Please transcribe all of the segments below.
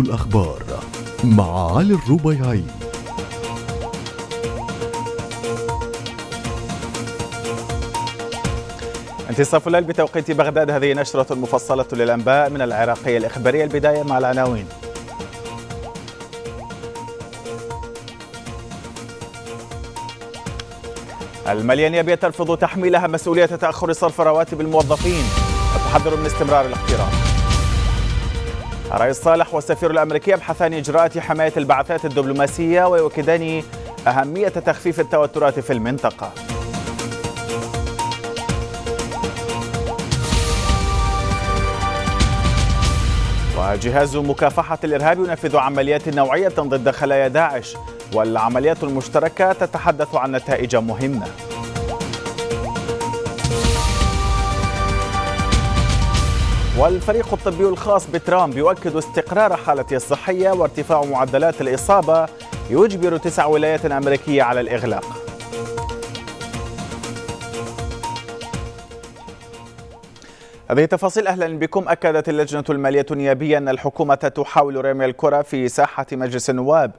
الأخبار مع علي الربيعي انتصاف الليل بتوقيت بغداد هذه نشرة مفصلة للأنباء من العراقية الإخبارية البداية مع العناوين المليانية ترفض تحميلها مسؤولية تأخر صرف رواتب الموظفين التحذر من استمرار الاحتراق الرئيس صالح والسفير الأمريكي يبحثان إجراءات حماية البعثات الدبلوماسية ويؤكدان أهمية تخفيف التوترات في المنطقة وجهاز مكافحة الإرهاب ينفذ عمليات نوعية ضد خلايا داعش والعمليات المشتركة تتحدث عن نتائج مهمة والفريق الطبي الخاص بترامب يؤكد استقرار حالته الصحية وارتفاع معدلات الإصابة يجبر تسع ولايات أمريكية على الإغلاق هذه تفاصيل أهلا بكم أكدت اللجنة المالية النيابية أن الحكومة تحاول رمي الكرة في ساحة مجلس النواب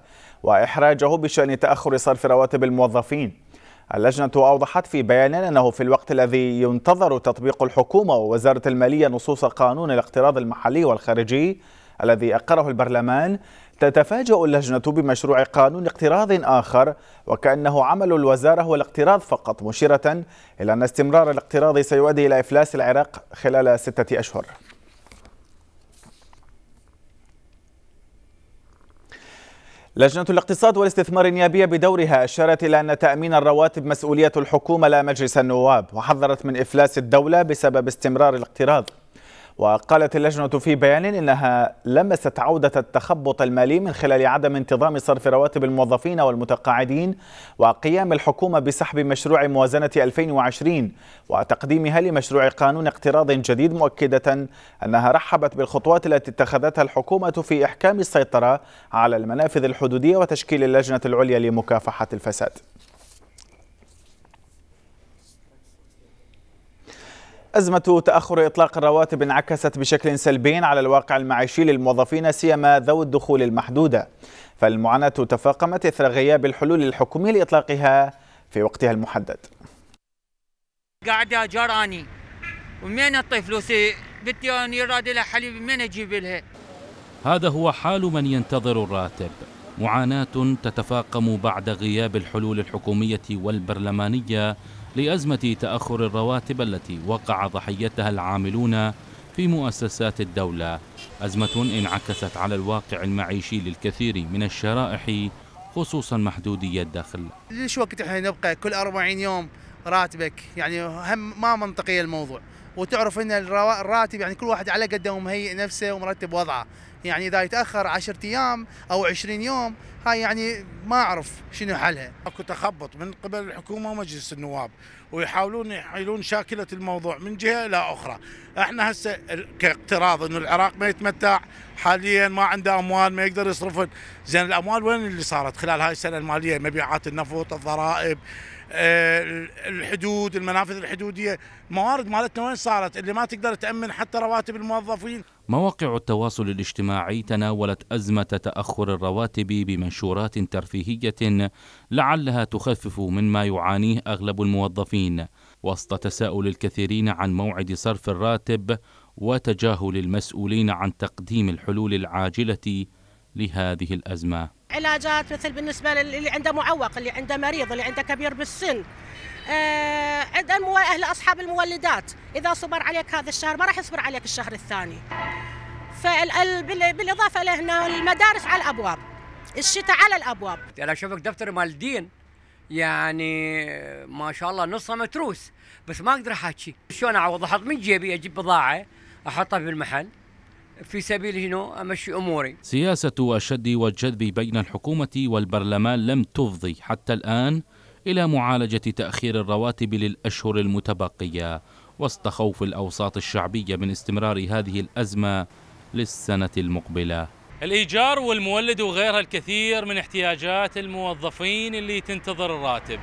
وإحراجه بشأن تأخر صرف رواتب الموظفين اللجنة أوضحت في بيان أنه في الوقت الذي ينتظر تطبيق الحكومة ووزارة المالية نصوص قانون الاقتراض المحلي والخارجي الذي أقره البرلمان تتفاجأ اللجنة بمشروع قانون اقتراض آخر وكأنه عمل الوزارة هو الاقتراض فقط مشيرة إلى أن استمرار الاقتراض سيؤدي إلى إفلاس العراق خلال ستة أشهر لجنة الاقتصاد والاستثمار النيابية بدورها أشارت إلى أن تأمين الرواتب مسؤولية الحكومة لا مجلس النواب وحذرت من إفلاس الدولة بسبب استمرار الاقتراض وقالت اللجنة في بيان إنها لمست عودة التخبط المالي من خلال عدم انتظام صرف رواتب الموظفين والمتقاعدين وقيام الحكومة بسحب مشروع موازنة 2020 وتقديمها لمشروع قانون اقتراض جديد مؤكدة أنها رحبت بالخطوات التي اتخذتها الحكومة في إحكام السيطرة على المنافذ الحدودية وتشكيل اللجنة العليا لمكافحة الفساد أزمة تأخر إطلاق الرواتب انعكست بشكل سلبي على الواقع المعيشي للموظفين سيما ذوي الدخول المحدودة فالمعاناة تفاقمت إثر غياب الحلول الحكومية لإطلاقها في وقتها المحدد قاعدة جراني ومين أطي فلوسي بدي أن يراد لها حليب من أجيب لها هذا هو حال من ينتظر الراتب معاناة تتفاقم بعد غياب الحلول الحكومية والبرلمانية لأزمة تأخر الرواتب التي وقع ضحيتها العاملون في مؤسسات الدولة أزمة انعكست على الواقع المعيشي للكثير من الشرائح خصوصا محدودي الدخل ليش وقت احنا نبقى كل 40 يوم راتبك يعني هم ما منطقي الموضوع وتعرف ان الراتب يعني كل واحد على قده ومهيئ نفسه ومرتب وضعه يعني اذا يتاخر 10 ايام او 20 يوم هاي يعني ما اعرف شنو حلها اكو تخبط من قبل الحكومه ومجلس النواب ويحاولون يحيلون شاكله الموضوع من جهه الى اخرى احنا هسه كاقتراض انه العراق ما يتمتع حاليا ما عنده اموال ما يقدر يصرف زين الاموال وين اللي صارت خلال هاي السنه الماليه مبيعات النفط الضرائب آه، الحدود المنافذ الحدودية الموارد مالتنا وين صارت اللي ما تقدر تأمن حتى رواتب الموظفين مواقع التواصل الاجتماعي تناولت أزمة تأخر الرواتب بمنشورات ترفيهية لعلها تخفف مما يعانيه أغلب الموظفين وسط تساؤل الكثيرين عن موعد صرف الراتب وتجاهل المسؤولين عن تقديم الحلول العاجلة لهذه الأزمة علاجات مثل بالنسبه للي عنده معوق اللي عنده مريض اللي عنده كبير بالسن آه عند اصحاب المولدات اذا صبر عليك هذا الشهر ما راح يصبر عليك الشهر الثاني بالاضافه لهنا المدارس على الابواب الشتاء على الابواب يعني انا اشوفك دفتر مال الدين يعني ما شاء الله نصها متروس بس ما اقدر احكي شلون اعوض احط من جيبي اجيب بضاعه احطها في المحل في سبيل هنو أمشي أموري سياسة الشد والجذب بين الحكومة والبرلمان لم تفضي حتى الآن إلى معالجة تأخير الرواتب للأشهر المتبقية وسط خوف الأوساط الشعبية من استمرار هذه الأزمة للسنة المقبلة الإيجار والمولد وغيرها الكثير من احتياجات الموظفين اللي تنتظر الراتب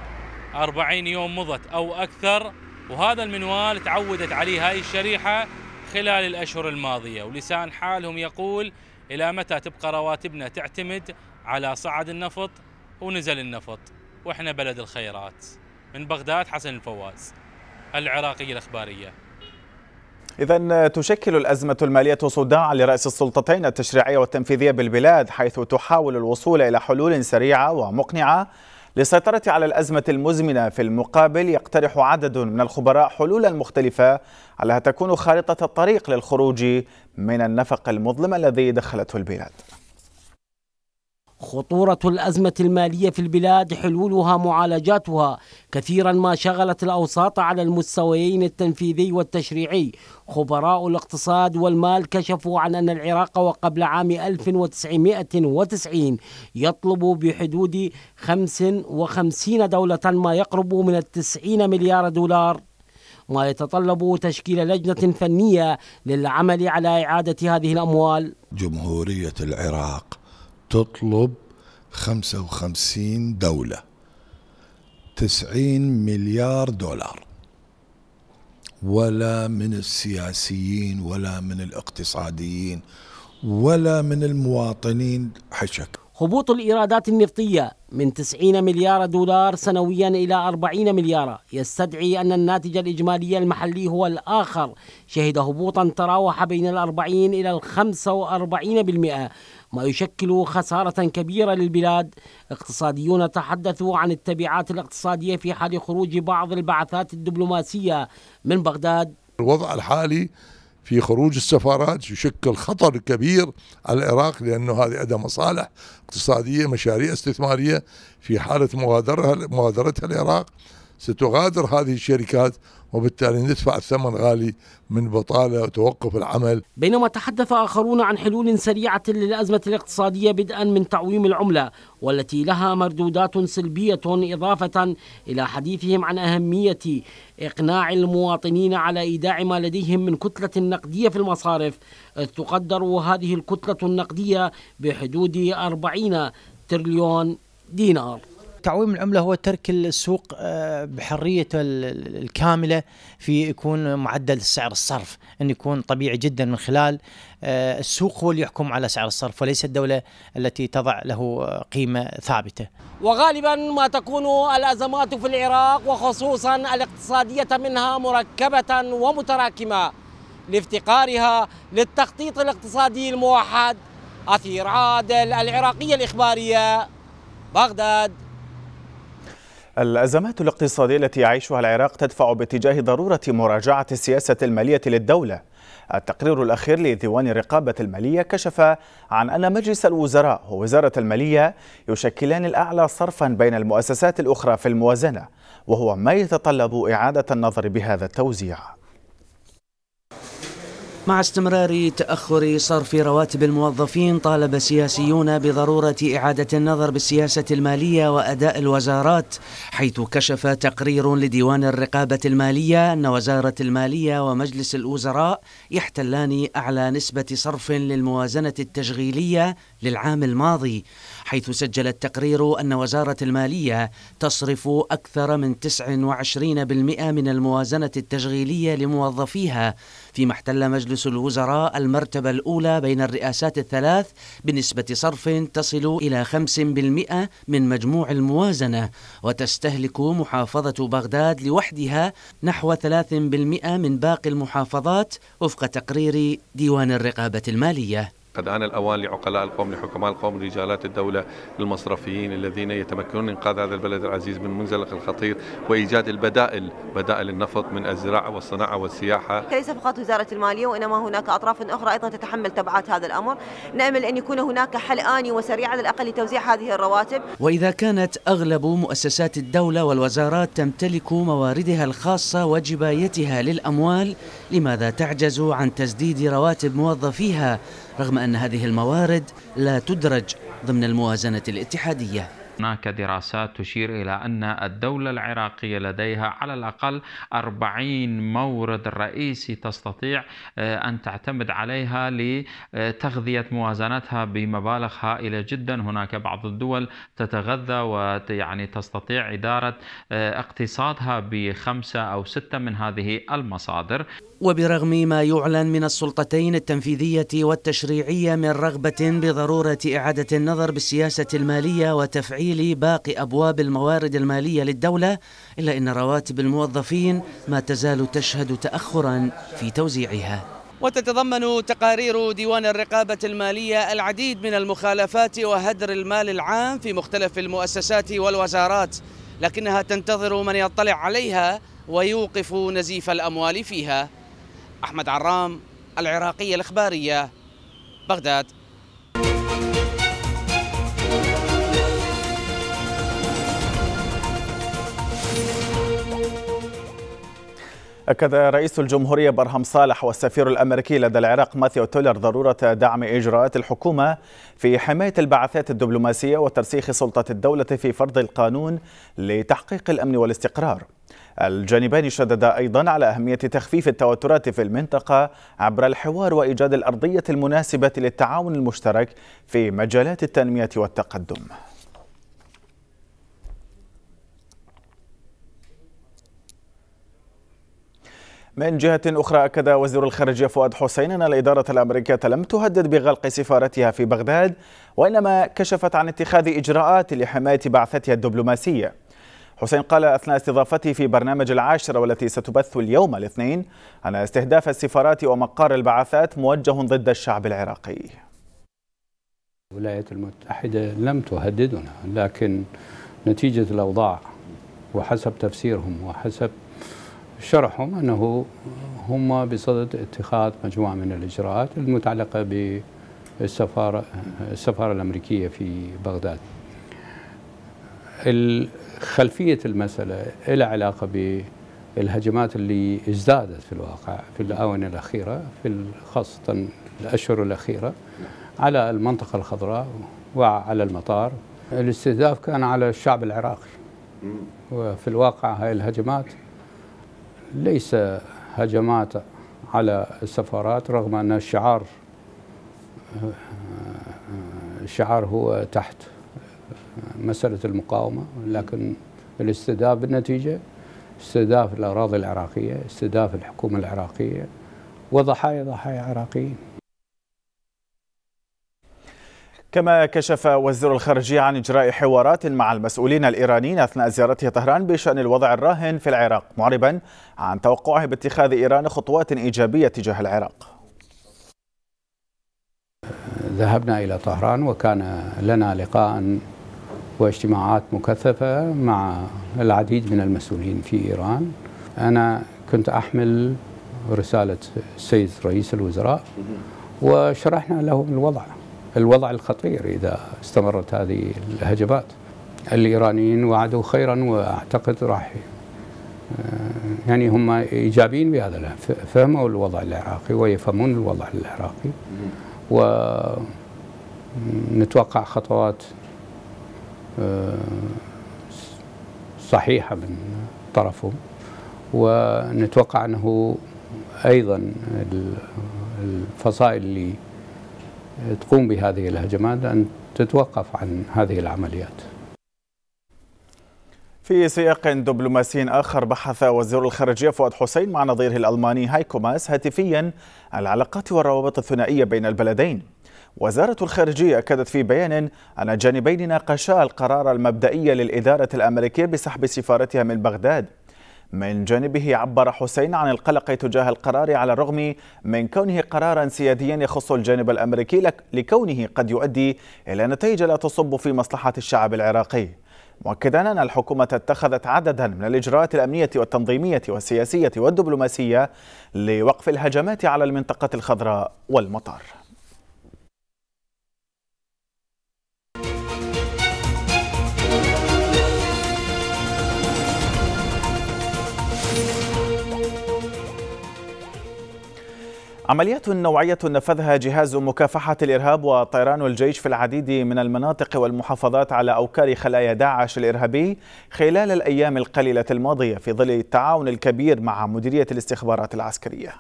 40 يوم مضت أو أكثر وهذا المنوال تعودت عليه هاي الشريحة خلال الأشهر الماضية ولسان حالهم يقول إلى متى تبقى رواتبنا تعتمد على صعد النفط ونزل النفط وإحنا بلد الخيرات من بغداد حسن الفواز العراقية الإخبارية إذا تشكل الأزمة المالية صداعا لرأس السلطتين التشريعية والتنفيذية بالبلاد حيث تحاول الوصول إلى حلول سريعة ومقنعة للسيطرة على الأزمة المزمنة في المقابل يقترح عدد من الخبراء حلولا مختلفة على تكون خارطة الطريق للخروج من النفق المظلم الذي دخلته البلاد خطورة الأزمة المالية في البلاد حلولها معالجاتها كثيرا ما شغلت الأوساط على المستويين التنفيذي والتشريعي خبراء الاقتصاد والمال كشفوا عن أن العراق وقبل عام 1990 يطلب بحدود 55 دولة ما يقرب من 90 مليار دولار ما يتطلب تشكيل لجنة فنية للعمل على إعادة هذه الأموال جمهورية العراق تطلب 55 دولة 90 مليار دولار ولا من السياسيين ولا من الاقتصاديين ولا من المواطنين حشك هبوط الإيرادات النفطية من 90 مليار دولار سنويا إلى 40 مليار يستدعي أن الناتج الإجمالي المحلي هو الآخر شهد هبوطا تراوح بين ال 40 إلى ال 45 بالمئة ما يشكل خسارة كبيرة للبلاد اقتصاديون تحدثوا عن التبعات الاقتصادية في حال خروج بعض البعثات الدبلوماسية من بغداد الوضع الحالي في خروج السفارات يشكل خطر كبير على العراق لأنه هذه عندها مصالح اقتصادية مشاريع استثمارية في حالة مغادرها مغادرتها العراق ستغادر هذه الشركات وبالتالي ندفع ثمن غالي من بطالة وتوقف العمل بينما تحدث آخرون عن حلول سريعة للأزمة الاقتصادية بدءا من تعويم العملة والتي لها مردودات سلبية إضافة إلى حديثهم عن أهمية إقناع المواطنين على إيداع ما لديهم من كتلة نقدية في المصارف إذ تقدر هذه الكتلة النقدية بحدود 40 تريليون دينار تعويم العمله هو ترك السوق آه، بحريته الكامله في يكون معدل سعر الصرف ان يكون طبيعي جدا من خلال آه، السوق هو اللي يحكم على سعر الصرف وليس الدوله التي تضع له قيمه ثابته. وغالبا ما تكون الازمات في العراق وخصوصا الاقتصاديه منها مركبه ومتراكمه لافتقارها للتخطيط الاقتصادي الموحد أثير عادل العراقية الإخبارية بغداد الأزمات الاقتصادية التي يعيشها العراق تدفع باتجاه ضرورة مراجعة السياسة المالية للدولة التقرير الأخير لديوان الرقابة المالية كشف عن أن مجلس الوزراء ووزارة المالية يشكلان الأعلى صرفا بين المؤسسات الأخرى في الموازنة وهو ما يتطلب إعادة النظر بهذا التوزيع مع استمرار تأخر صرف رواتب الموظفين طالب سياسيون بضرورة إعادة النظر بالسياسة المالية وأداء الوزارات حيث كشف تقرير لديوان الرقابة المالية أن وزارة المالية ومجلس الوزراء يحتلان أعلى نسبة صرف للموازنة التشغيلية للعام الماضي حيث سجل التقرير أن وزارة المالية تصرف أكثر من 29% من الموازنة التشغيلية لموظفيها فيما احتل مجلس الوزراء المرتبة الأولى بين الرئاسات الثلاث بنسبة صرف تصل إلى 5% من مجموع الموازنة وتستهلك محافظة بغداد لوحدها نحو 3% من باقي المحافظات وفق تقرير ديوان الرقابة المالية قد آن الأوان لعقلاء القوم لحكماء القوم لرجالات الدولة للمصرفيين الذين يتمكنون من إنقاذ هذا البلد العزيز من منزلق الخطير وإيجاد البدائل بدائل النفط من الزراعة والصناعة والسياحة ليس فقط وزارة المالية وإنما هناك أطراف أخرى أيضا تتحمل تبعات هذا الأمر نأمل أن يكون هناك حل آني وسريع على الأقل لتوزيع هذه الرواتب وإذا كانت أغلب مؤسسات الدولة والوزارات تمتلك مواردها الخاصة وجبايتها للأموال لماذا تعجز عن تسديد رواتب موظفيها رغم أن هذه الموارد لا تدرج ضمن الموازنة الاتحادية هناك دراسات تشير إلى أن الدولة العراقية لديها على الأقل 40 مورد رئيسي تستطيع آه، أن تعتمد عليها لتغذية موازنتها بمبالغ هائلة جدا هناك بعض الدول تتغذى ويعني تستطيع إدارة آه، اقتصادها بخمسة أو ستة من هذه المصادر وبرغم ما يعلن من السلطتين التنفيذية والتشريعية من رغبة بضرورة إعادة النظر بالسياسة المالية وتفعيل تحويل باقي أبواب الموارد المالية للدولة إلا أن رواتب الموظفين ما تزال تشهد تأخرا في توزيعها وتتضمن تقارير ديوان الرقابة المالية العديد من المخالفات وهدر المال العام في مختلف المؤسسات والوزارات لكنها تنتظر من يطلع عليها ويوقف نزيف الأموال فيها أحمد عرام العراقية الإخبارية بغداد أكد رئيس الجمهورية برهم صالح والسفير الأمريكي لدى العراق ماثيو تولر ضرورة دعم إجراءات الحكومة في حماية البعثات الدبلوماسية وترسيخ سلطة الدولة في فرض القانون لتحقيق الأمن والاستقرار الجانبان شددا أيضا على أهمية تخفيف التوترات في المنطقة عبر الحوار وإيجاد الأرضية المناسبة للتعاون المشترك في مجالات التنمية والتقدم من جهة أخرى أكد وزير الخارجية فؤاد حسين أن الإدارة الأمريكية لم تهدد بغلق سفارتها في بغداد وإنما كشفت عن اتخاذ إجراءات لحماية بعثتها الدبلوماسية حسين قال أثناء استضافته في برنامج العاشرة والتي ستبث اليوم الاثنين أن استهداف السفارات ومقار البعثات موجه ضد الشعب العراقي الولايات المتحدة لم تهددنا لكن نتيجة الأوضاع وحسب تفسيرهم وحسب شرحهم أنه هم بصدد اتخاذ مجموعة من الإجراءات المتعلقة بالسفارة السفارة الأمريكية في بغداد خلفية المسألة لها علاقة بالهجمات اللي ازدادت في الواقع في الآونة الأخيرة في خاصة الأشهر الأخيرة على المنطقة الخضراء وعلى المطار الاستهداف كان على الشعب العراقي وفي الواقع هاي الهجمات ليس هجمات على السفارات رغم أن الشعار الشعار هو تحت مسألة المقاومة لكن الاستهداف بالنتيجة استهداف الأراضي العراقية استهداف الحكومة العراقية وضحايا ضحايا عراقيين كما كشف وزير الخارجية عن إجراء حوارات مع المسؤولين الإيرانيين أثناء زيارته طهران بشأن الوضع الراهن في العراق معربا عن توقعه باتخاذ إيران خطوات إيجابية تجاه العراق ذهبنا إلى طهران وكان لنا لقاء واجتماعات مكثفة مع العديد من المسؤولين في إيران أنا كنت أحمل رسالة السيد رئيس الوزراء وشرحنا لهم الوضع الوضع الخطير إذا استمرت هذه الهجمات الإيرانيين وعدوا خيرا وأعتقد راح آه، يعني هم إيجابيين بهذا فهموا الوضع العراقي ويفهمون الوضع العراقي ونتوقع خطوات آه، صحيحة من طرفهم ونتوقع أنه أيضا الفصائل اللي تقوم بهذه الهجمات أن تتوقف عن هذه العمليات في سياق دبلوماسي آخر بحث وزير الخارجية فؤاد حسين مع نظيره الألماني هايكو ماس هاتفيا العلاقات والروابط الثنائية بين البلدين وزارة الخارجية أكدت في بيان أن الجانبين ناقشا القرار المبدئي للإدارة الأمريكية بسحب سفارتها من بغداد من جانبه عبر حسين عن القلق تجاه القرار على الرغم من كونه قرارا سياديا يخص الجانب الأمريكي لكونه قد يؤدي إلى نتائج لا تصب في مصلحة الشعب العراقي مؤكدا أن الحكومة اتخذت عددا من الإجراءات الأمنية والتنظيمية والسياسية والدبلوماسية لوقف الهجمات على المنطقة الخضراء والمطار عمليات نوعية نفذها جهاز مكافحة الإرهاب وطيران الجيش في العديد من المناطق والمحافظات على أوكار خلايا داعش الإرهابي خلال الأيام القليلة الماضية في ظل التعاون الكبير مع مديرية الاستخبارات العسكرية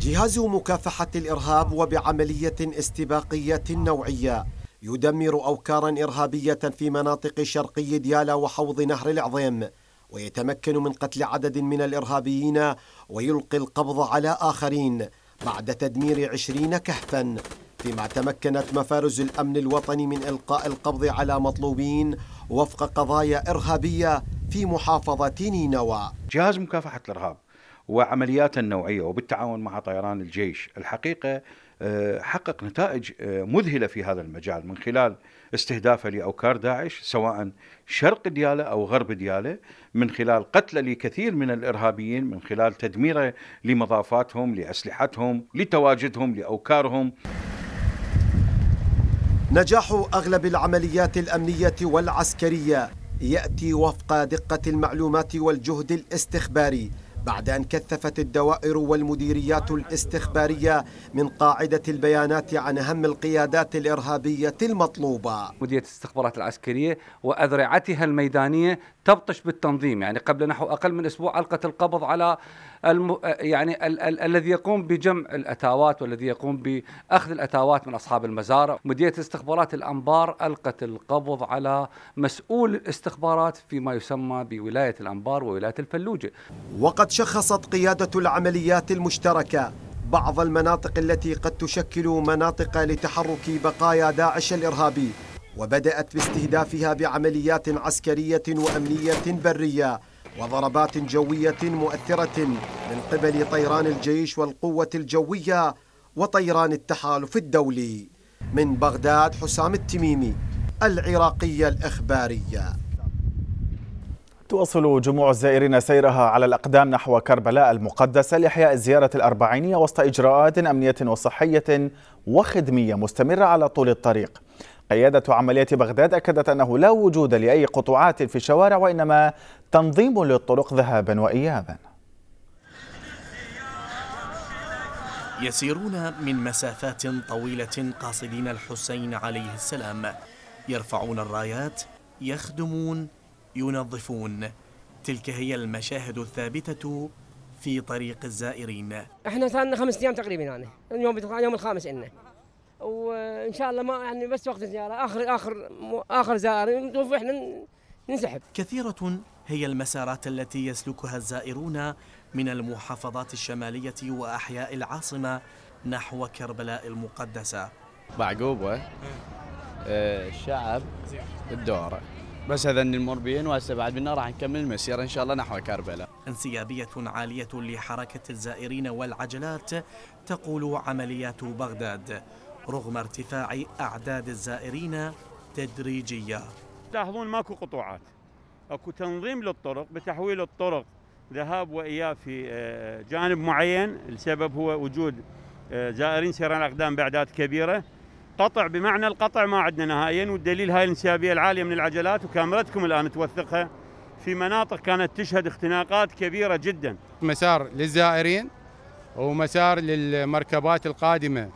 جهاز مكافحة الإرهاب وبعملية استباقية نوعية يدمر أوكارا إرهابية في مناطق شرقي ديالا وحوض نهر العظيم ويتمكن من قتل عدد من الإرهابيين ويلقي القبض على آخرين بعد تدمير عشرين كهفاً فيما تمكنت مفارز الأمن الوطني من إلقاء القبض على مطلوبين وفق قضايا إرهابية في محافظة نينوى جهاز مكافحة الإرهاب وعملياته النوعية وبالتعاون مع طيران الجيش الحقيقة آه، حقق نتائج آه، مذهلة في هذا المجال من خلال استهدافه لأوكار داعش سواء شرق دياله أو غرب دياله من خلال قتله لكثير من الإرهابيين من خلال تدميره لمضافاتهم لأسلحتهم لتواجدهم لأوكارهم نجاح أغلب العمليات الأمنية والعسكرية يأتي وفق دقة المعلومات والجهد الاستخباري بعد أن كثفت الدوائر والمديريات الاستخبارية من قاعدة البيانات عن أهم القيادات الإرهابية المطلوبة مديرية الاستخبارات العسكرية وأذرعتها الميدانية تبطش بالتنظيم يعني قبل نحو أقل من أسبوع ألقت القبض على الم... يعني ال... ال... الذي يقوم بجمع الاتاوات والذي يقوم باخذ الاتاوات من اصحاب المزارع، مديريه استخبارات الانبار القت القبض على مسؤول الاستخبارات فيما يسمى بولايه الانبار وولايه الفلوجه. وقد شخصت قياده العمليات المشتركه بعض المناطق التي قد تشكل مناطق لتحرك بقايا داعش الارهابي وبدات باستهدافها بعمليات عسكريه وامنيه بريه وضربات جوية مؤثرة من قبل طيران الجيش والقوة الجوية وطيران التحالف الدولي من بغداد حسام التميمي العراقية الإخبارية تواصل جموع الزائرين سيرها على الأقدام نحو كربلاء المقدسة لإحياء الزيارة الأربعينية وسط إجراءات أمنية وصحية وخدمية مستمرة على طول الطريق قيادة عملية بغداد أكدت أنه لا وجود لأي قطوعات في الشوارع وإنما تنظيم للطرق ذهابا وإيابا يسيرون من مسافات طويلة قاصدين الحسين عليه السلام يرفعون الرايات يخدمون ينظفون تلك هي المشاهد الثابتة في طريق الزائرين احنا صار لنا خمس ايام تقريبا يعني اليوم اليوم الخامس إنه وان شاء الله ما يعني بس وقت الزياره اخر اخر اخر زائر واحنا ننسحب. كثيره هي المسارات التي يسلكها الزائرون من المحافظات الشماليه واحياء العاصمه نحو كربلاء المقدسه. معقوبه إيه. إيه، الشعب الدوره بس هذا المربيين وهسه بعد منا راح نكمل المسيره ان شاء الله نحو كربلاء. انسيابيه عاليه لحركه الزائرين والعجلات تقول عمليات بغداد رغم ارتفاع أعداد الزائرين تدريجيا تلاحظون ماكو قطوعات اكو تنظيم للطرق بتحويل الطرق ذهاب واياب في آه، جانب معين السبب هو وجود آه، زائرين سيران الاقدام باعداد كبيره قطع بمعنى القطع ما عندنا نهائيا والدليل هاي الانسيابيه العاليه من العجلات وكاميرتكم الان توثقها في مناطق كانت تشهد اختناقات كبيره جدا مسار للزائرين ومسار للمركبات القادمه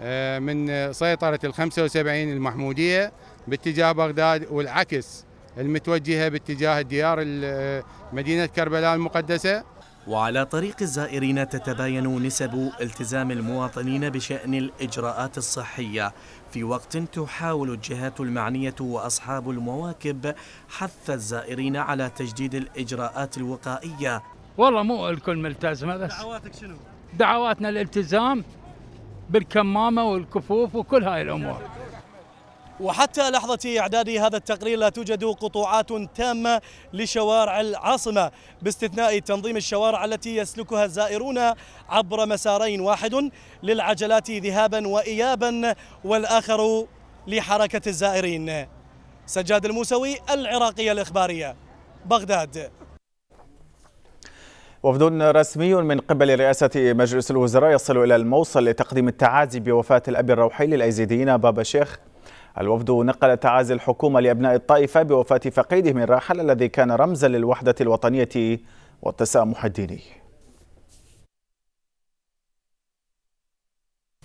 آه، من سيطرة ال 75 المحمودية باتجاه بغداد والعكس المتوجهة باتجاه الديار آه، مدينة كربلاء المقدسة وعلى طريق الزائرين تتباين نسب التزام المواطنين بشأن الإجراءات الصحية في وقت تحاول الجهات المعنية وأصحاب المواكب حث الزائرين على تجديد الإجراءات الوقائية والله مو الكل ملتزمة بس دعواتك شنو؟ دعواتنا الالتزام بالكمامه والكفوف وكل هاي الامور. وحتى لحظة إعداد هذا التقرير لا توجد قطوعات تامة لشوارع العاصمة باستثناء تنظيم الشوارع التي يسلكها الزائرون عبر مسارين واحد للعجلات ذهابا وإيابا والآخر لحركة الزائرين سجاد الموسوي العراقية الإخبارية بغداد وفد رسمي من قبل رئاسة مجلس الوزراء يصل إلى الموصل لتقديم التعازي بوفاة الأب الروحي للأيزيديين بابا شيخ الوفد نقل تعازي الحكومة لأبناء الطائفة بوفاة فقيدهم الراحل الذي كان رمزا للوحدة الوطنية والتسامح الديني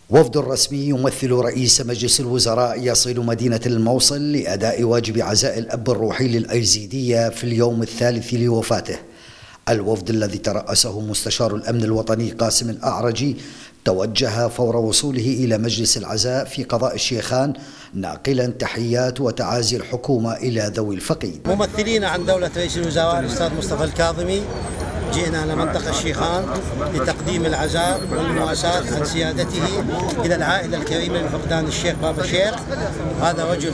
وفد رسمي يمثل رئيس مجلس الوزراء يصل مدينة الموصل لأداء واجب عزاء الأب الروحي للأيزيدية في اليوم الثالث لوفاته الوفد الذي ترأسه مستشار الأمن الوطني قاسم الأعرجي توجه فور وصوله إلى مجلس العزاء في قضاء الشيخان ناقلا تحيات وتعازي الحكومة إلى ذوي الفقيد ممثلين عن دولة رئيس الوزراء الأستاذ مصطفى الكاظمي جئنا إلى منطقة الشيخان لتقديم العزاء والمواساة عن سيادته إلى العائلة الكريمة لفقدان الشيخ بابا شيخ هذا رجل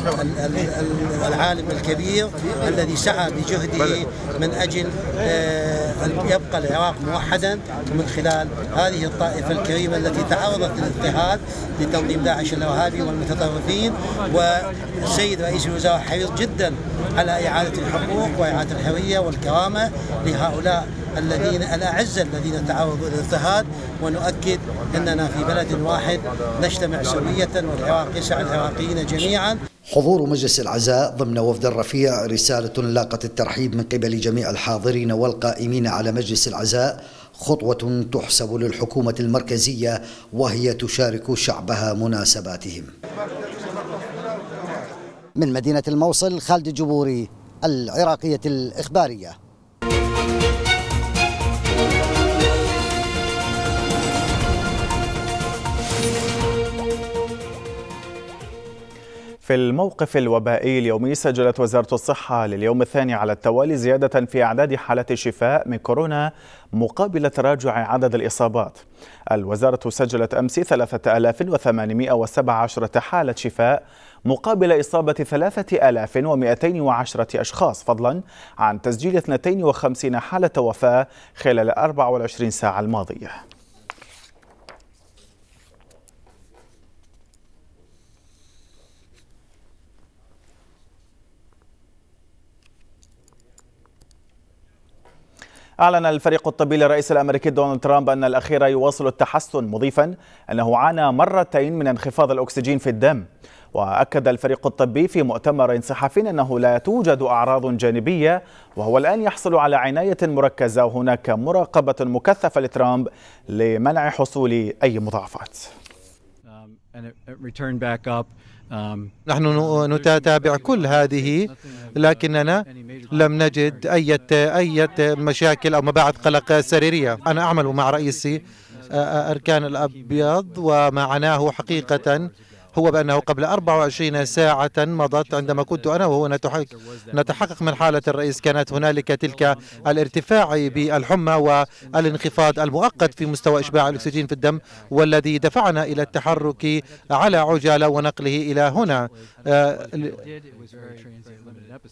العالم الكبير الذي سعى بجهده من أجل آه، أن يبقى العراق موحدا من خلال هذه الطائفة الكريمة التي تعرضت للاضطهاد لتنظيم داعش الإرهابي والمتطرفين والسيد رئيس الوزراء حريص جدا على إعادة الحقوق وإعادة الحرية والكرامة لهؤلاء الذين الأعزة الذين تعرضوا للاضطهاد ونؤكد أننا في بلد واحد نجتمع سوية والعراق يسع العراقيين جميعا حضور مجلس العزاء ضمن وفد الرفيع رسالة لاقت الترحيب من قبل جميع الحاضرين والقائمين على مجلس العزاء خطوة تحسب للحكومة المركزية وهي تشارك شعبها مناسباتهم من مدينة الموصل خالد الجبوري العراقية الإخبارية في الموقف الوبائي اليومي سجلت وزارة الصحة لليوم الثاني على التوالي زيادة في أعداد حالات الشفاء من كورونا مقابل تراجع عدد الإصابات الوزارة سجلت أمس 3817 حالة شفاء مقابل إصابة 3210 أشخاص فضلا عن تسجيل 52 حالة وفاة خلال 24 ساعة الماضية أعلن الفريق الطبي للرئيس الأمريكي دونالد ترامب أن الأخير يواصل التحسن مضيفا أنه عانى مرتين من انخفاض الأكسجين في الدم وأكد الفريق الطبي في مؤتمر صحفي أنه لا توجد أعراض جانبية وهو الآن يحصل على عناية مركزة وهناك مراقبة مكثفة لترامب لمنع حصول أي مضاعفات. Um, نحن نتابع كل هذه لكننا لم نجد أي أي مشاكل أو مباعث قلق سريرية أنا أعمل مع رئيسي أركان الأبيض ومعناه حقيقة هو بأنه قبل 24 ساعة مضت عندما كنت أنا وهو نتحقق من حالة الرئيس كانت هنالك تلك الارتفاع بالحمى والانخفاض المؤقت في مستوى إشباع الأكسجين في الدم والذي دفعنا إلى التحرك على عجالة ونقله إلى هنا آه،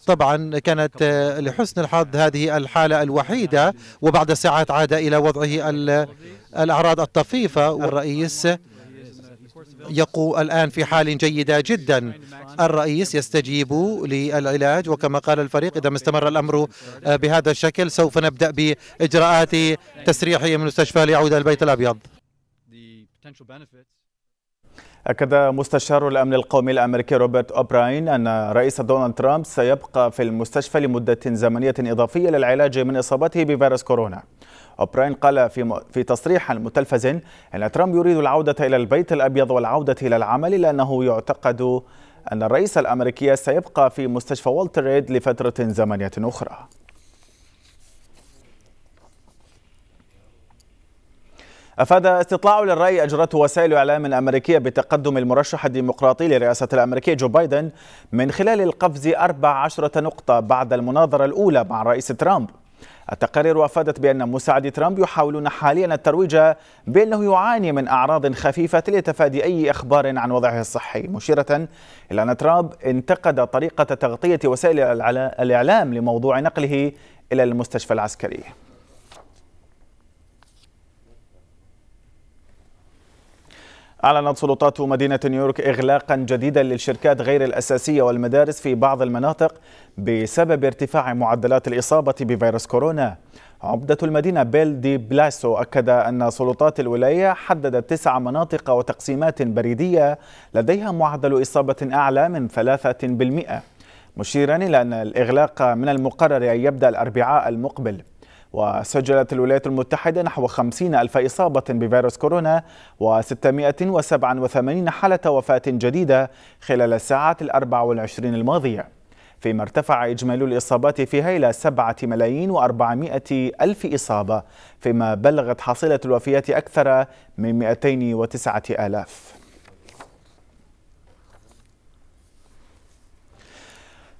طبعا كانت آه، لحسن الحظ هذه الحالة الوحيدة وبعد ساعات عاد إلى وضعه الأعراض الطفيفة والرئيس يقو الآن في حال جيدة جدا الرئيس يستجيب للعلاج وكما قال الفريق إذا ما استمر الأمر بهذا الشكل سوف نبدأ بإجراءات تسريحه من المستشفى ليعود البيت الأبيض أكد مستشار الأمن القومي الأمريكي روبرت أوبراين أن رئيس دونالد ترامب سيبقى في المستشفى لمدة زمنية إضافية للعلاج من إصابته بفيروس كورونا أوبراين قال في, في تصريح متلفز أن ترامب يريد العودة إلى البيت الأبيض والعودة إلى العمل لأنه يعتقد أن الرئيس الأمريكي سيبقى في مستشفى والتر ريد لفترة زمنية أخرى أفاد استطلاع للرأي أجرته وسائل إعلام أمريكية بتقدم المرشح الديمقراطي لرئاسة الأمريكية جو بايدن من خلال القفز 14 نقطة بعد المناظرة الأولى مع الرئيس ترامب التقارير أفادت بأن مساعد ترامب يحاولون حاليا الترويج بأنه يعاني من أعراض خفيفة لتفادي أي إخبار عن وضعه الصحي مشيرة إلى أن ترامب انتقد طريقة تغطية وسائل الإعلام لموضوع نقله إلى المستشفى العسكري أعلنت سلطات مدينة نيويورك إغلاقا جديدا للشركات غير الأساسية والمدارس في بعض المناطق بسبب ارتفاع معدلات الإصابة بفيروس كورونا عبدة المدينة بيل دي بلاسو أكد أن سلطات الولاية حددت تسع مناطق وتقسيمات بريدية لديها معدل إصابة أعلى من 3% مشيرا إلى أن الإغلاق من المقرر أن يبدأ الأربعاء المقبل وسجلت الولايات المتحدة نحو 50 ألف إصابة بفيروس كورونا و687 حالة وفاة جديدة خلال الساعات الأربع والعشرين الماضية فيما ارتفع إجمالي الإصابات فيها إلى 7 ملايين و400 ألف إصابة فيما بلغت حصيلة الوفيات أكثر من 209 آلاف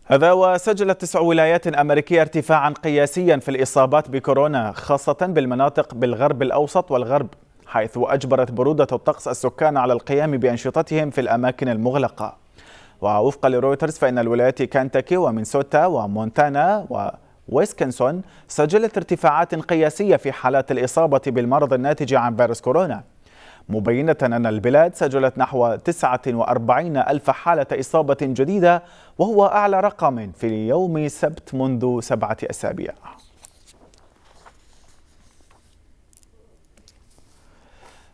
هذا وسجلت تسع ولايات أمريكية ارتفاعا قياسيا في الإصابات بكورونا خاصة بالمناطق بالغرب الأوسط والغرب حيث أجبرت برودة الطقس السكان على القيام بأنشطتهم في الأماكن المغلقة ووفقا لرويترز فإن الولايات كانتاكي ومينسوتا ومونتانا وويسكنسون سجلت ارتفاعات قياسية في حالات الإصابة بالمرض الناتج عن فيروس كورونا مبينة أن البلاد سجلت نحو 49 ألف حالة إصابة جديدة وهو أعلى رقم في يوم السبت منذ سبعة أسابيع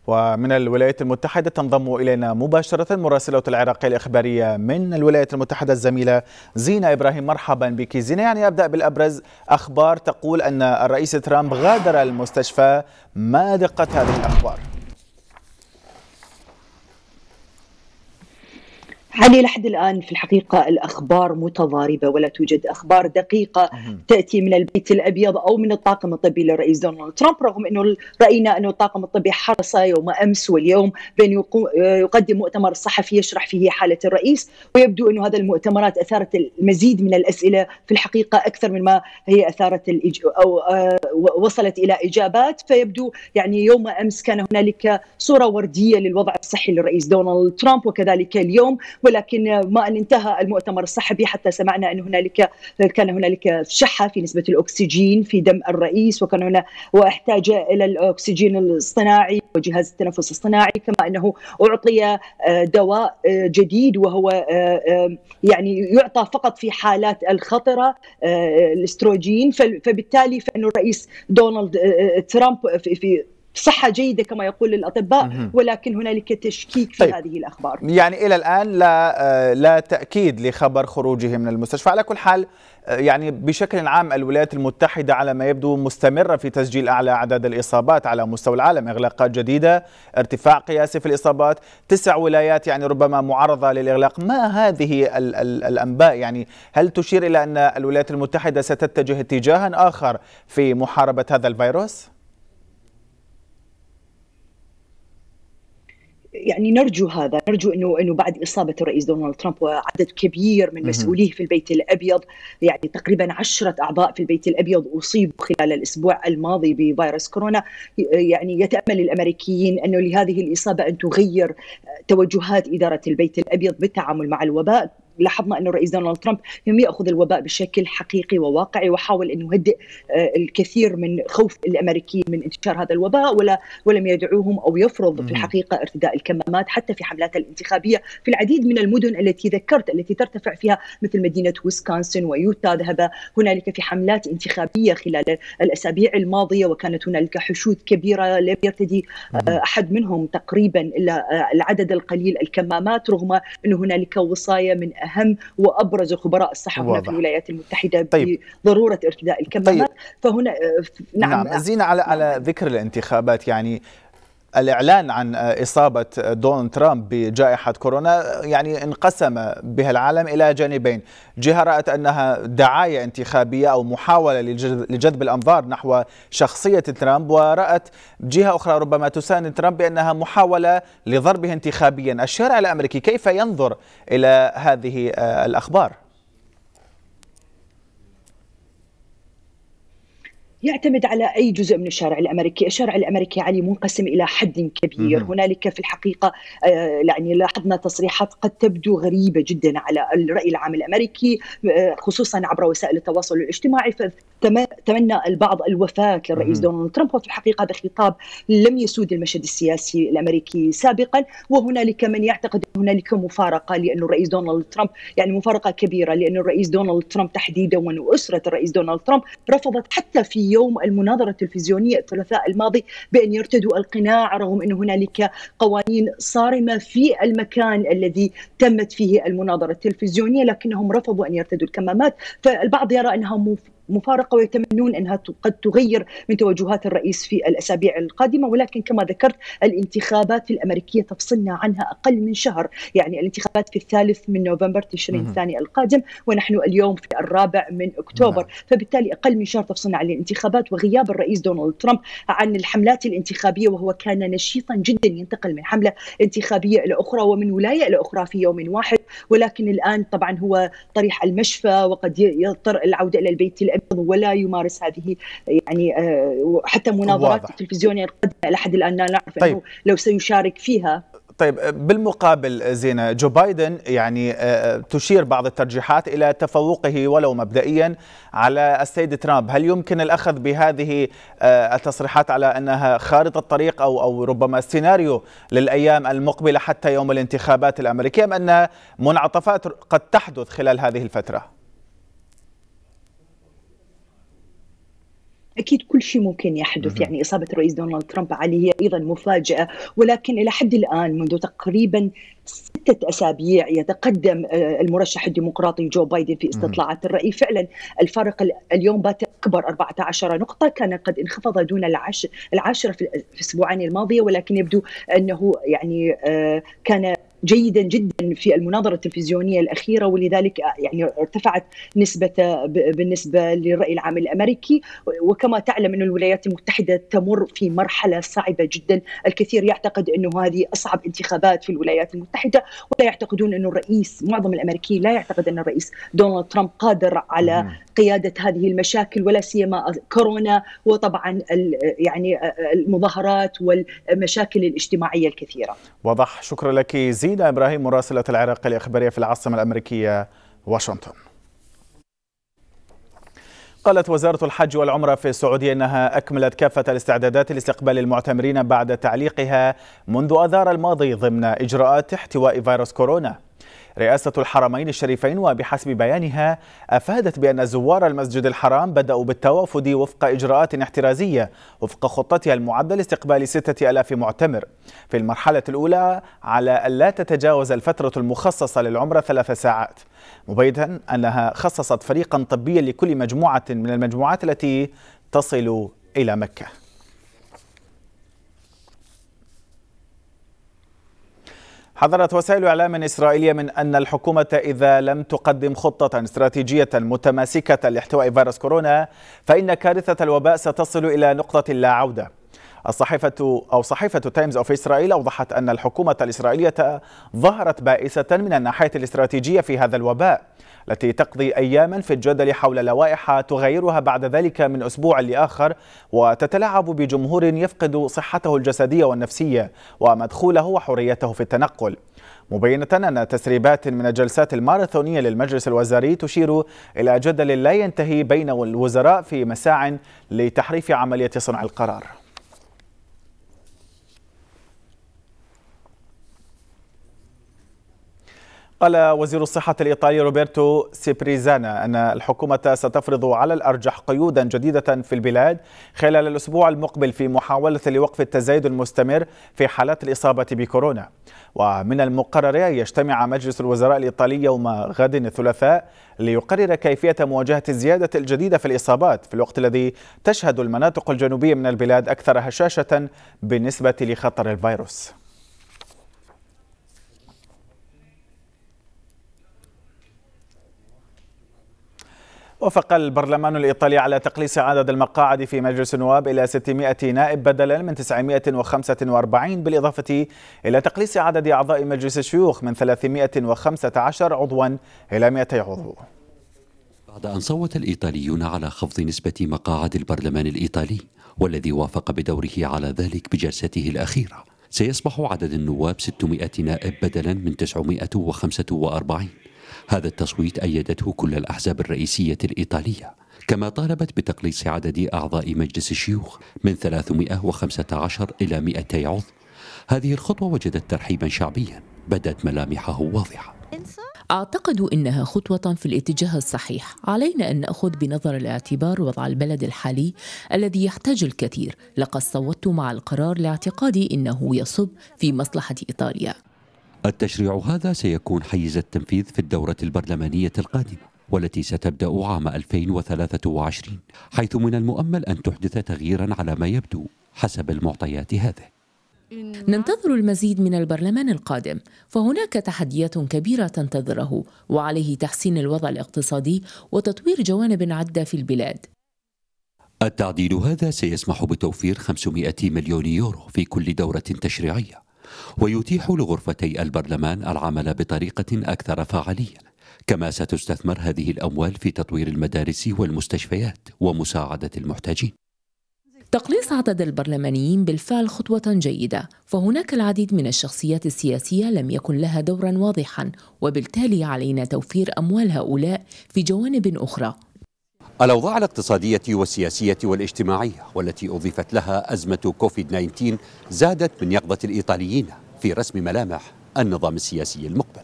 ومن الولايات المتحدة تنضم إلينا مباشرة مراسلة العراقية الإخبارية من الولايات المتحدة الزميلة زينة إبراهيم مرحبا بك زينة يعني أبدأ بالأبرز أخبار تقول أن الرئيس ترامب غادر المستشفى ما دقة هذه الأخبار علي لحد الآن في الحقيقة الأخبار متضاربة ولا توجد أخبار دقيقة تأتي من البيت الأبيض أو من الطاقم الطبي للرئيس دونالد ترامب رغم أنه رأينا أنه الطاقم الطبي حرص يوم أمس واليوم بأن يقدم مؤتمر صحفي يشرح فيه حالة الرئيس ويبدو أنه هذا المؤتمرات أثارت المزيد من الأسئلة في الحقيقة أكثر مما هي أثارت الإج... أو آه، وصلت إلى إجابات فيبدو يعني يوم أمس كان هنالك صورة وردية للوضع الصحي للرئيس دونالد ترامب وكذلك اليوم ولكن ما ان انتهى المؤتمر الصحفي حتى سمعنا ان هنالك كان هنالك شحه في نسبه الاكسجين في دم الرئيس وكان هنا واحتاج الى الاكسجين الاصطناعي وجهاز التنفس الصناعي كما انه اعطي آه، دواء آه، جديد وهو آه، يعني يعطى فقط في حالات الخطره الاستروجين فبالتالي فان الرئيس دونالد ترامب في صحه جيده كما يقول الاطباء ولكن هنالك تشكيك في طيب. هذه الاخبار يعني الى الان لا آه، لا تاكيد لخبر خروجه من المستشفى على كل حال آه، يعني بشكل عام الولايات المتحدة على ما يبدو مستمرة في تسجيل أعلى عدد الإصابات على مستوى العالم إغلاقات جديدة ارتفاع قياسي في الإصابات تسع ولايات يعني ربما معرضة للإغلاق ما هذه ال ال الأنباء يعني هل تشير إلى أن الولايات المتحدة ستتجه اتجاها آخر في محاربة هذا الفيروس؟ يعني نرجو هذا نرجو انه انه بعد اصابه الرئيس دونالد ترامب وعدد كبير من مسؤوليه في البيت الابيض يعني تقريبا عشرة اعضاء في البيت الابيض اصيبوا خلال الاسبوع الماضي بفيروس كورونا يعني يتامل الامريكيين انه لهذه الاصابه ان تغير توجهات اداره البيت الابيض بالتعامل مع الوباء لاحظنا انه الرئيس دونالد ترامب لم ياخذ الوباء بشكل حقيقي وواقعي وحاول انه يهدئ آه، الكثير من خوف الامريكيين من انتشار هذا الوباء ولا ولم يدعوهم او يفرض في الحقيقه ارتداء الكمامات حتى في حملاته الانتخابيه في العديد من المدن التي ذكرت التي ترتفع فيها مثل مدينه ويسكونسن ويوتا ذهب هنالك في حملات انتخابيه خلال الاسابيع الماضيه وكانت هنالك حشود كبيره لم يرتدي آه، احد منهم تقريبا الا آه، العدد القليل الكمامات رغم انه هنالك وصايه من اهم وابرز خبراء الصحه هنا في الولايات المتحده طيب. بضروره ارتداء الكمامات طيب. فهنا آه، نعم, نعم. زين على على نعم. ذكر الانتخابات يعني الإعلان عن إصابة دونالد ترامب بجائحة كورونا يعني انقسم بها العالم إلى جانبين جهة رأت أنها دعاية انتخابية أو محاولة لجذب الأنظار نحو شخصية ترامب ورأت جهة أخرى ربما تساند ترامب بأنها محاولة لضربه انتخابيا الشارع الأمريكي كيف ينظر إلى هذه آه، الأخبار؟ يعتمد على اي جزء من الشارع الامريكي، الشارع الامريكي علي يعني منقسم الى حد كبير، هنالك في الحقيقه آه، يعني لاحظنا تصريحات قد تبدو غريبه جدا على الراي العام الامريكي آه، خصوصا عبر وسائل التواصل الاجتماعي فتمنى البعض الوفاه للرئيس دونالد ترامب وفي الحقيقه هذا خطاب لم يسود المشهد السياسي الامريكي سابقا وهنالك من يعتقد هنالك مفارقه لأن الرئيس دونالد ترامب يعني مفارقه كبيره لأن الرئيس دونالد ترامب تحديدا واسره الرئيس دونالد ترامب رفضت حتى في يوم المناظره التلفزيونيه الثلاثاء الماضي بان يرتدوا القناع رغم ان هنالك قوانين صارمه في المكان الذي تمت فيه المناظره التلفزيونيه لكنهم رفضوا ان يرتدوا الكمامات فالبعض يرى انها مفارقه ويتمنون انها قد تغير من توجهات الرئيس في الاسابيع القادمه ولكن كما ذكرت الانتخابات الامريكيه تفصلنا عنها اقل من شهر يعني الانتخابات في الثالث من نوفمبر تشرين الثاني القادم ونحن اليوم في الرابع من اكتوبر نعم. فبالتالي اقل من شهر تفصلنا عن الانتخابات وغياب الرئيس دونالد ترامب عن الحملات الانتخابيه وهو كان نشيطا جدا ينتقل من حمله انتخابيه الى اخرى ومن ولايه الى اخرى في يوم واحد ولكن الان طبعا هو طريح المشفى وقد يضطر العوده الى البيت الامريكي ولا يمارس هذه يعني آه، حتى مناظرات تلفزيونية القادمة إلى حد الآن لا نعرف طيب. أنه لو سيشارك فيها طيب بالمقابل زينة جو بايدن يعني آه، تشير بعض الترجيحات إلى تفوقه ولو مبدئيا على السيد ترامب هل يمكن الأخذ بهذه آه، التصريحات على أنها خارطة طريق أو, أو ربما سيناريو للأيام المقبلة حتى يوم الانتخابات الأمريكية أم ان منعطفات قد تحدث خلال هذه الفترة؟ اكيد كل شيء ممكن يحدث يعني اصابه الرئيس دونالد ترامب عليه هي ايضا مفاجاه ولكن الى حد الان منذ تقريبا ستة أسابيع يتقدم آه، المرشح الديمقراطي جو بايدن في استطلاعات الرأي فعلا الفارق اليوم بات أكبر 14 نقطة كان قد انخفض دون العاشرة في الأسبوعين الماضية ولكن يبدو أنه يعني آه، كان جيدا جدا في المناظره التلفزيونيه الاخيره ولذلك آه، يعني ارتفعت نسبه آه، بالنسبه للراي العام الامريكي وكما تعلم ان الولايات المتحده تمر في مرحله صعبه جدا الكثير يعتقد انه هذه اصعب انتخابات في الولايات المتحده ولا يعتقدون انه الرئيس معظم الامريكيين لا يعتقد ان الرئيس دونالد ترامب قادر على قياده هذه المشاكل ولا سيما كورونا وطبعا يعني آه، المظاهرات والمشاكل الاجتماعيه الكثيره. واضح شكرا لك زي سيدة إبراهيم مراسلة العراق الإخبارية في العاصمة الأمريكية واشنطن قالت وزارة الحج والعمرة في السعودية أنها أكملت كافة الاستعدادات لاستقبال المعتمرين بعد تعليقها منذ أذار الماضي ضمن إجراءات احتواء فيروس كورونا رئاسة الحرمين الشريفين وبحسب بيانها أفادت بأن زوار المسجد الحرام بدأوا بالتوافد وفق إجراءات احترازية وفق خطتها المعدة لاستقبال 6000 معتمر في المرحلة الأولى على ألا تتجاوز الفترة المخصصة للعمرة ثلاث ساعات مبيدا أنها خصصت فريقا طبيا لكل مجموعة من المجموعات التي تصل إلى مكة حذرت وسائل اعلام اسرائيليه من ان الحكومه اذا لم تقدم خطه استراتيجيه متماسكه لاحتواء فيروس كورونا فان كارثه الوباء ستصل الى نقطه لا عوده الصحيفة أو صحيفة تايمز أوف إسرائيل أوضحت أن الحكومة الإسرائيلية ظهرت بائسة من الناحية الاستراتيجية في هذا الوباء التي تقضي أياما في الجدل حول لوائح تغيرها بعد ذلك من أسبوع لآخر وتتلاعب بجمهور يفقد صحته الجسدية والنفسية ومدخوله وحريته في التنقل مبينة أن تسريبات من الجلسات الماراثونية للمجلس الوزاري تشير إلى جدل لا ينتهي بين الوزراء في مساع لتحريف عملية صنع القرار قال وزير الصحة الإيطالي روبرتو سيبريزانا أن الحكومة ستفرض على الأرجح قيودا جديدة في البلاد خلال الأسبوع المقبل في محاولة لوقف التزايد المستمر في حالات الإصابة بكورونا ومن المقرر أن يجتمع مجلس الوزراء الإيطالي يوم غد الثلاثاء ليقرر كيفية مواجهة الزيادة الجديدة في الإصابات في الوقت الذي تشهد المناطق الجنوبية من البلاد أكثر هشاشة بالنسبة لخطر الفيروس وافق البرلمان الإيطالي على تقليص عدد المقاعد في مجلس النواب إلى 600 نائب بدلا من 945 بالإضافة إلى تقليص عدد أعضاء مجلس الشيوخ من 315 عضوا إلى 200 عضو بعد أن صوت الإيطاليون على خفض نسبة مقاعد البرلمان الإيطالي والذي وافق بدوره على ذلك بجلسته الأخيرة سيصبح عدد النواب 600 نائب بدلا من 945 هذا التصويت أيدته كل الأحزاب الرئيسية الإيطالية كما طالبت بتقليص عدد أعضاء مجلس الشيوخ من 315 إلى 200 عضو هذه الخطوة وجدت ترحيبا شعبيا بدت ملامحه واضحة أعتقد إنها خطوة في الاتجاه الصحيح علينا أن نأخذ بنظر الاعتبار وضع البلد الحالي الذي يحتاج الكثير لقد صوتت مع القرار لاعتقادي إنه يصب في مصلحة إيطاليا التشريع هذا سيكون حيز التنفيذ في الدورة البرلمانية القادمة والتي ستبدأ عام 2023 حيث من المؤمل أن تحدث تغييرا على ما يبدو حسب المعطيات هذه ننتظر المزيد من البرلمان القادم فهناك تحديات كبيره تنتظره وعليه تحسين الوضع الاقتصادي وتطوير جوانب عده في البلاد التعديل هذا سيسمح بتوفير 500 مليون يورو في كل دوره تشريعيه ويتيح لغرفتي البرلمان العمل بطريقة أكثر فعالية كما ستستثمر هذه الأموال في تطوير المدارس والمستشفيات ومساعدة المحتاجين تقليص عدد البرلمانيين بالفعل خطوة جيدة، فهناك العديد من الشخصيات السياسية لم يكن لها دورا واضحا، وبالتالي علينا توفير أموال هؤلاء في جوانب أخرى الأوضاع الاقتصادية والسياسية والاجتماعية والتي أضيفت لها أزمة كوفيد 19 زادت من يقظة الإيطاليين في رسم ملامح النظام السياسي المقبل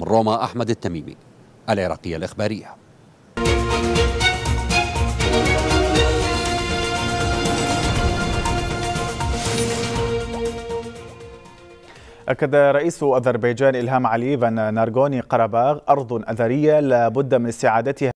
من روما أحمد التميمي العراقية الإخبارية أكد رئيس أذربيجان إلهام عليف أن نارغوني قرباغ أرض أذرية لا بد من استعادتها